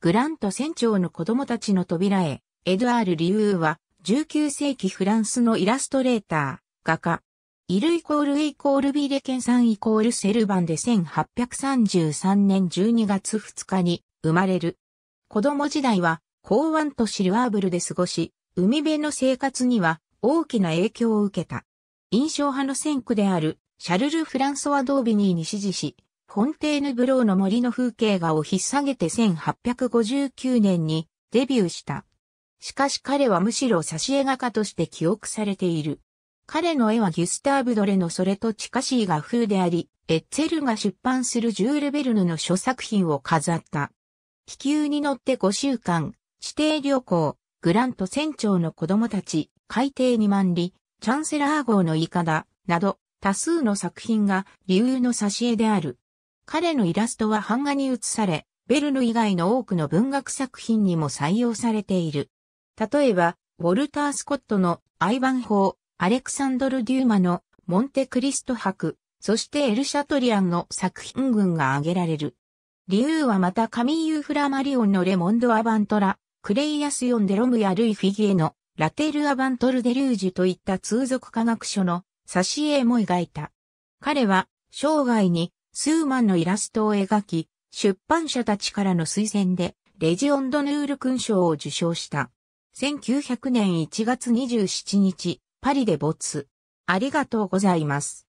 グラント船長の子供たちの扉へ、エドアール・リューは、19世紀フランスのイラストレーター、画家。イルイコールイコールビレケンさんイコールセルバンで1833年12月2日に生まれる。子供時代は、港湾とシルワーブルで過ごし、海辺の生活には大きな影響を受けた。印象派の先駆である、シャルル・フランソワ・ドービニーに支持し、フォンテーヌブローの森の風景画を引っ提げて1859年にデビューした。しかし彼はむしろ挿絵画家として記憶されている。彼の絵はギュスターブ・ドレのそれと近しい画風であり、エッツェルが出版するジュール・ベルヌの諸作品を飾った。気球に乗って5週間、指定旅行、グラント船長の子供たち、海底に万里、チャンセラー号のイカダ、など、多数の作品が理由の挿絵である。彼のイラストは版画に移され、ベルヌ以外の多くの文学作品にも採用されている。例えば、ウォルター・スコットのアイヴァン法、アレクサンドル・デューマのモンテクリスト博、そしてエル・シャトリアンの作品群が挙げられる。理由はまたカミーユ・フラマリオンのレモンド・アバントラ、クレイアス・ヨン・デロムやルイ・フィギエのラテル・アバントル・デリュージュといった通俗科学書の挿絵も描いた。彼は生涯にスーマンのイラストを描き、出版社たちからの推薦で、レジオンドヌール勲章を受賞した。1900年1月27日、パリで没。ありがとうございます。